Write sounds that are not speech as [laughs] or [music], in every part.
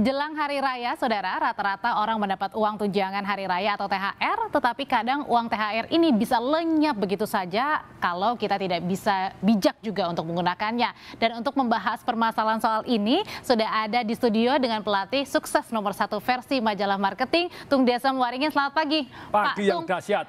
Jelang hari raya, saudara, rata-rata orang mendapat uang tunjangan hari raya atau THR, tetapi kadang uang THR ini bisa lenyap begitu saja kalau kita tidak bisa bijak juga untuk menggunakannya. Dan untuk membahas permasalahan soal ini, sudah ada di studio dengan pelatih sukses nomor satu versi majalah marketing, Tung Desa Muaringin. Selamat pagi, pagi Pak yang dahsyat.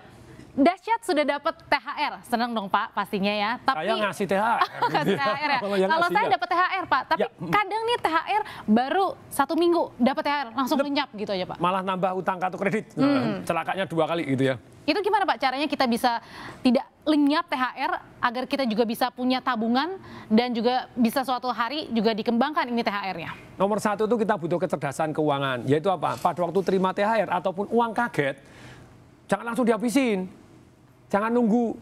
Dasyat sudah dapat THR, senang dong Pak pastinya ya. Tapi saya ngasih THR. [laughs] Oh, THR ya. Kalau saya ya. dapat THR Pak, tapi ya. Mm. kadang nih THR baru satu minggu dapat THR langsung lenyap gitu aja Pak. Malah nambah utang kartu kredit, nah, hmm. celakanya dua kali gitu ya. Itu gimana Pak caranya kita bisa tidak lenyap THR agar kita juga bisa punya tabungan dan juga bisa suatu hari juga dikembangkan ini THR-nya? Nomor satu itu kita butuh kecerdasan keuangan, yaitu apa? Pada waktu terima THR ataupun uang kaget, jangan langsung dihabisin Jangan nunggu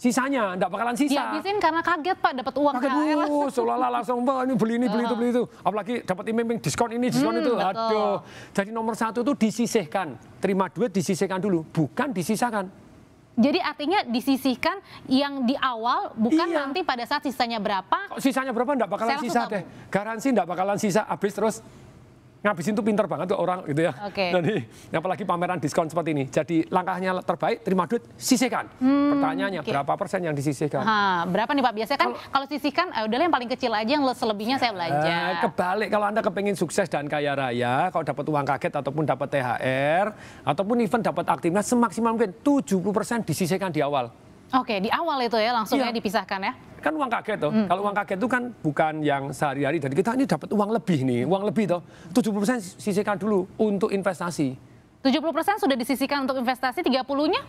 sisanya, enggak bakalan sisa. Dihabisin karena kaget Pak dapat uang kaget, KR. Kan? Uh, seolah-olah langsung Pak ini beli ini, beli itu, beli itu. Apalagi dapat iming iming diskon ini, diskon hmm, itu. Betul. Aduh. Jadi nomor satu itu disisihkan. Terima duit disisihkan dulu, bukan disisakan. Jadi artinya disisihkan yang di awal bukan iya. nanti pada saat sisanya berapa. sisanya berapa enggak bakalan sisa deh. Garansi enggak bakalan sisa habis terus ngabisin tuh pinter banget tuh orang gitu ya. Okay. Nah, Jadi apalagi pameran diskon seperti ini. Jadi langkahnya terbaik terima duit sisihkan. Hmm, Pertanyaannya okay. berapa persen yang disisihkan? Ha, berapa nih Pak? Biasanya kan kalau, kalau sisihkan eh, udah yang paling kecil aja yang selebihnya saya belanja. Eh, kebalik kalau Anda kepengen sukses dan kaya raya, kalau dapat uang kaget ataupun dapat THR ataupun event dapat aktifnya semaksimal mungkin 70% disisihkan di awal. Oke, di awal itu ya langsung ya, ya dipisahkan ya. Kan uang kaget tuh. Hmm. Kalau uang kaget itu kan bukan yang sehari-hari jadi kita ini dapat uang lebih nih, uang lebih tuh. 70% sisihkan dulu untuk investasi. 70% sudah disisihkan untuk investasi, 30-nya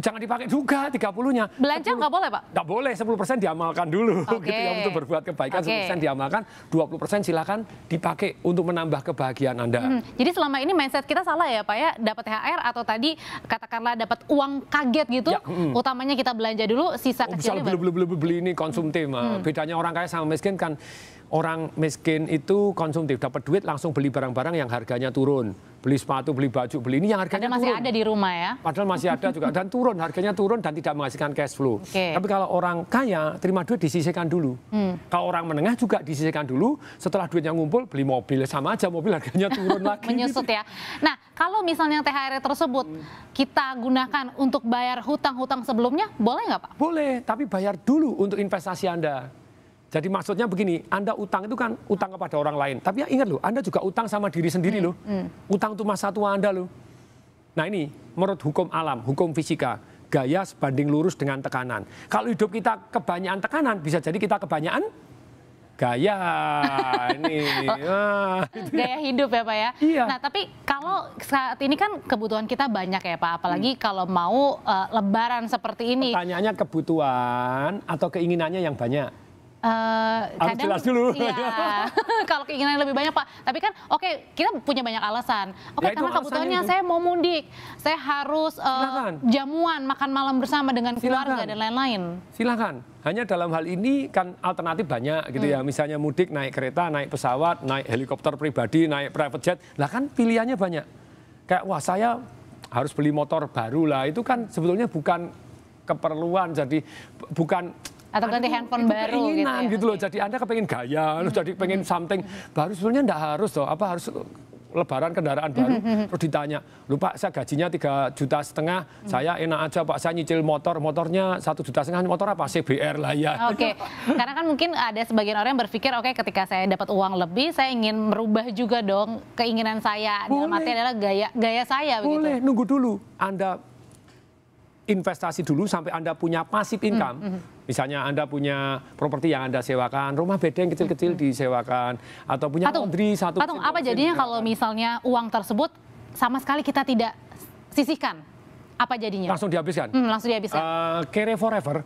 jangan dipakai juga 30-nya. Belanja nggak boleh, Pak? Nggak boleh, 10% diamalkan dulu. Okay. [laughs] Gitu ya, untuk berbuat kebaikan, okay. 10% diamalkan, 20% silakan dipakai untuk menambah kebahagiaan Anda. Hmm. Jadi selama ini mindset kita salah ya, Pak ya? Dapat THR atau tadi katakanlah dapat uang kaget gitu, ya, hmm. utamanya kita belanja dulu, sisa oh, kecilnya... Beli, beli, beli, beli ini konsumtif. Hmm. Nah, hmm. Bedanya orang kaya sama miskin kan orang miskin itu konsumtif, dapat duit langsung beli barang-barang yang harganya turun beli sepatu, beli baju, beli ini yang harganya Padahal masih turun. ada di rumah ya. Padahal masih ada juga dan turun harganya turun dan tidak menghasilkan cash flow. Okay. Tapi kalau orang kaya terima duit disisihkan dulu. Hmm. Kalau orang menengah juga disisihkan dulu. Setelah duitnya ngumpul beli mobil sama aja mobil harganya turun [laughs] lagi. Menyusut ya. Nah kalau misalnya THR tersebut kita gunakan untuk bayar hutang-hutang sebelumnya boleh nggak Pak? Boleh tapi bayar dulu untuk investasi Anda. Jadi maksudnya begini, Anda utang itu kan utang kepada orang lain. Tapi ya ingat loh, Anda juga utang sama diri sendiri hmm, loh. Hmm. Utang itu masa tua Anda loh. Nah ini menurut hukum alam, hukum fisika, gaya sebanding lurus dengan tekanan. Kalau hidup kita kebanyakan tekanan, bisa jadi kita kebanyakan gaya [laughs] ini ah, gaya hidup ya pak ya iya. nah tapi kalau saat ini kan kebutuhan kita banyak ya pak apalagi hmm. kalau mau uh, lebaran seperti ini pertanyaannya kebutuhan atau keinginannya yang banyak Uh, kadang, jelas dulu. [laughs] Iya, [laughs] kalau keinginan lebih banyak Pak. Tapi kan oke okay, kita punya banyak alasan. Oke okay, ya, karena kebutuhannya saya mau mudik saya harus uh, jamuan makan malam bersama dengan keluarga dan lain-lain. Silakan. Hanya dalam hal ini kan alternatif banyak gitu ya. hmm. ya. Misalnya mudik naik kereta, naik pesawat, naik helikopter pribadi, naik private jet. Lah kan pilihannya banyak. Kayak wah saya harus beli motor baru lah. Itu kan sebetulnya bukan keperluan jadi bukan atau ganti handphone itu baru keinginan, gitu, ya? gitu loh jadi anda kepengen gaya hmm. jadi pengen hmm. something baru sebetulnya ndak harus loh apa harus lebaran kendaraan baru hmm, hmm, terus ditanya lupa saya gajinya tiga juta setengah hmm. saya enak aja pak saya nyicil motor motornya satu juta setengah motor apa CBR lah ya oke okay. karena kan mungkin ada sebagian orang yang berpikir oke okay, ketika saya dapat uang lebih saya ingin merubah juga dong keinginan saya boleh. dalam arti adalah gaya gaya saya boleh begitu. nunggu dulu anda investasi dulu sampai Anda punya pasif income. Mm -hmm. Misalnya Anda punya properti yang Anda sewakan, rumah bedeng kecil-kecil mm -hmm. disewakan, atau punya Patung. laundry satu. Patung, apa jadinya kalau kalau misalnya uang tersebut sama sekali kita tidak sisihkan? Apa jadinya? Langsung dihabiskan. Mm, langsung dihabiskan. Uh, eh, carry forever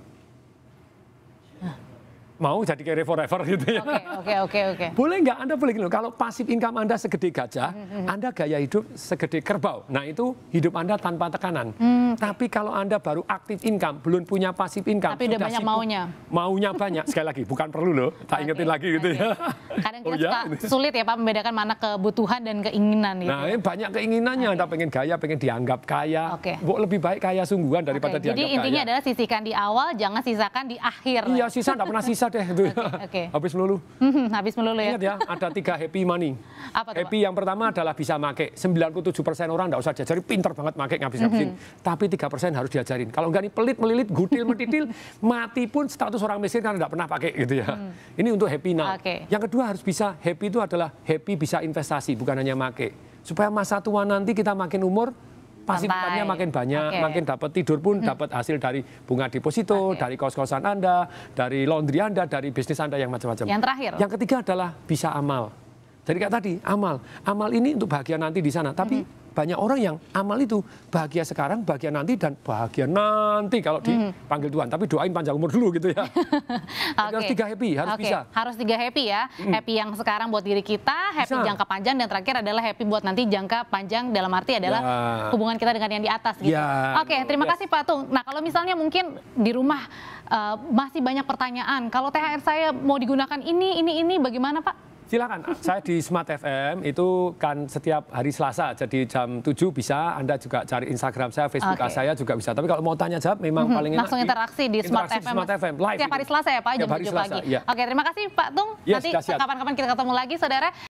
mau jadi carry forever [laughs] gitu ya. Oke, oke, oke, Boleh nggak Anda boleh kalau pasif income Anda segede gajah, hmm, hmm, hmm Anda gaya hidup segede kerbau. Nah, itu hidup Anda tanpa tekanan. Mm, Tapi kalau Anda baru aktif income, belum punya pasif income, Tapi udah banyak sibuk, maunya. Maunya banyak. Sekali lagi, bukan perlu loh. Tak ingetin lagi gitu ya. Kadang [laughs] oh kita oh, ya? sulit ya Pak membedakan mana kebutuhan dan keinginan gitu. Nah, ini banyak keinginannya. Anda pengen gaya, pengen dianggap kaya. Oke. Lebih baik kaya sungguhan daripada dianggap kaya. Jadi intinya adalah sisihkan di awal, jangan sisakan di akhir. Iya, sisa enggak pernah sisa deh itu. Okay, ya. okay. Habis melulu. [laughs] Habis melulu ya. Ingat ya, ada tiga happy money. [laughs] Apa tuh, happy Pak? yang pertama adalah bisa make. 97 persen orang nggak usah diajari, pinter banget make ngabis-ngabisin. Mm-hmm. Tapi tiga persen harus diajarin. Kalau nggak nih pelit, melilit, gudil, metitil, [laughs] mati pun status orang miskin kan nggak pernah pakai gitu ya. Mm. Ini untuk happy now. Okay. Yang kedua harus bisa, happy itu adalah happy bisa investasi, bukan hanya make. Supaya masa tua nanti kita makin umur, pasifannya makin banyak, okay. makin dapat tidur pun hmm. dapat hasil dari bunga deposito, okay. dari kos-kosan Anda, dari laundry Anda, dari bisnis Anda yang macam-macam. Yang terakhir. Yang ketiga adalah bisa amal. Jadi kayak tadi, amal. Amal ini untuk bahagia nanti di sana, tapi hmm banyak orang yang amal itu bahagia sekarang, bahagia nanti dan bahagia nanti kalau hmm. dipanggil Tuhan. Tapi doain panjang umur dulu gitu ya. okay. [laughs] Harus tiga happy, harus okay. bisa. Harus tiga happy ya. Mm. Happy yang sekarang buat diri kita, happy bisa. jangka panjang dan terakhir adalah happy buat nanti jangka panjang dalam arti adalah ya. hubungan kita dengan yang di atas gitu. Ya. Oke, okay, terima yes. kasih Pak Tung. Nah, kalau misalnya mungkin di rumah uh, masih banyak pertanyaan, kalau THR saya mau digunakan ini ini ini bagaimana Pak? Silakan. saya di Smart FM itu kan setiap hari Selasa jadi jam 7 bisa Anda juga cari Instagram saya, Facebook okay. saya juga bisa. Tapi kalau mau tanya jawab memang mm -hmm. paling enak langsung interaksi di, di Smart, interaksi FM. Smart FM live. Setiap hari Selasa ya Pak jam 7 pagi. Ya. Oke, terima kasih Pak Tung. Yes, Nanti kapan-kapan kita ketemu lagi saudara.